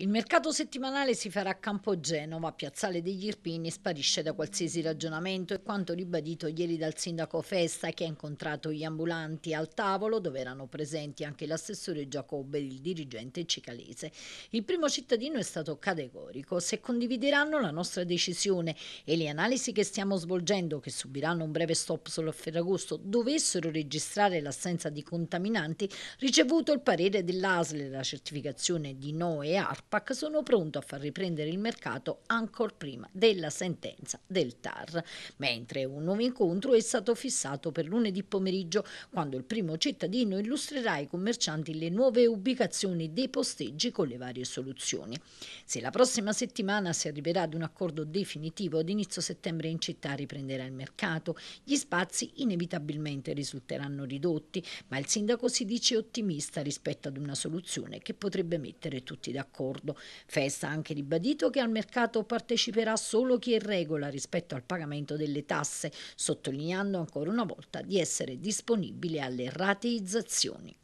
Il mercato settimanale si farà a Campo Genova, Piazzale degli Irpini sparisce da qualsiasi ragionamento e quanto ribadito ieri dal sindaco Festa che ha incontrato gli ambulanti al tavolo dove erano presenti anche l'assessore Giacobbe e il dirigente cicalese. Il primo cittadino è stato categorico, se condivideranno la nostra decisione e le analisi che stiamo svolgendo che subiranno un breve stop solo a Ferragosto dovessero registrare l'assenza di contaminanti, ricevuto il parere dell'ASL, la certificazione di NOE e ARP APAC sono pronto a far riprendere il mercato ancor prima della sentenza del TAR, mentre un nuovo incontro è stato fissato per lunedì pomeriggio quando il primo cittadino illustrerà ai commercianti le nuove ubicazioni dei posteggi con le varie soluzioni. Se la prossima settimana si arriverà ad un accordo definitivo ad inizio settembre in città riprenderà il mercato, gli spazi inevitabilmente risulteranno ridotti, ma il sindaco si dice ottimista rispetto ad una soluzione che potrebbe mettere tutti d'accordo. Nord. Festa ha anche ribadito che al mercato parteciperà solo chi è in regola rispetto al pagamento delle tasse, sottolineando ancora una volta di essere disponibile alle rateizzazioni.